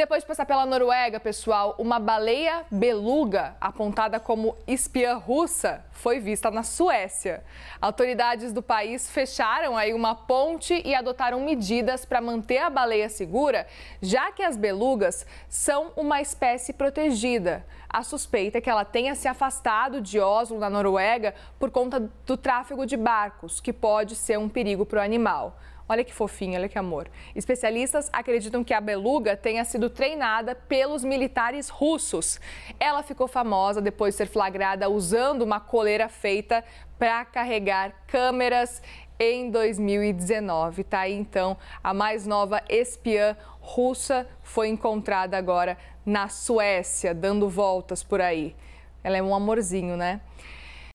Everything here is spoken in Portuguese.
Depois de passar pela Noruega, pessoal, uma baleia beluga, apontada como espiã russa, foi vista na Suécia. Autoridades do país fecharam aí uma ponte e adotaram medidas para manter a baleia segura, já que as belugas são uma espécie protegida. A suspeita é que ela tenha se afastado de Oslo, na Noruega, por conta do tráfego de barcos, que pode ser um perigo para o animal. Olha que fofinho, olha que amor. Especialistas acreditam que a beluga tenha sido treinada pelos militares russos. Ela ficou famosa depois de ser flagrada usando uma coleira feita para carregar câmeras em 2019, tá? aí Então, a mais nova espiã russa foi encontrada agora na Suécia, dando voltas por aí. Ela é um amorzinho, né?